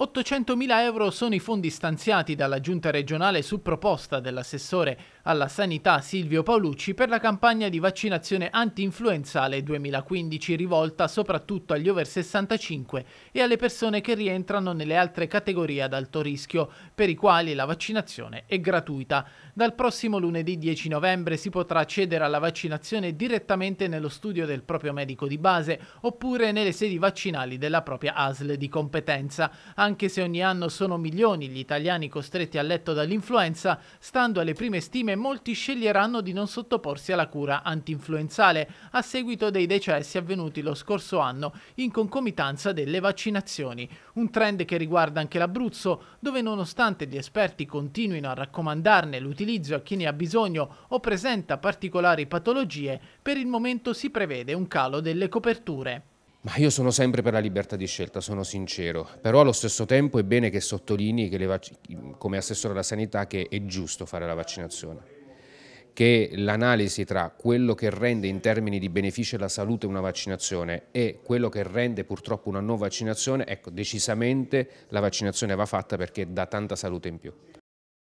800.000 euro sono i fondi stanziati dalla Giunta regionale su proposta dell'assessore alla sanità Silvio Paolucci per la campagna di vaccinazione anti-influenzale 2015 rivolta soprattutto agli over 65 e alle persone che rientrano nelle altre categorie ad alto rischio, per i quali la vaccinazione è gratuita. Dal prossimo lunedì 10 novembre si potrà accedere alla vaccinazione direttamente nello studio del proprio medico di base oppure nelle sedi vaccinali della propria ASL di competenza, anche anche se ogni anno sono milioni gli italiani costretti a letto dall'influenza, stando alle prime stime molti sceglieranno di non sottoporsi alla cura antinfluenzale a seguito dei decessi avvenuti lo scorso anno in concomitanza delle vaccinazioni. Un trend che riguarda anche l'Abruzzo, dove nonostante gli esperti continuino a raccomandarne l'utilizzo a chi ne ha bisogno o presenta particolari patologie, per il momento si prevede un calo delle coperture. Ma io sono sempre per la libertà di scelta, sono sincero, però allo stesso tempo è bene che sottolinei che come assessore alla sanità che è giusto fare la vaccinazione, che l'analisi tra quello che rende in termini di beneficio alla salute una vaccinazione e quello che rende purtroppo una non vaccinazione, ecco decisamente la vaccinazione va fatta perché dà tanta salute in più.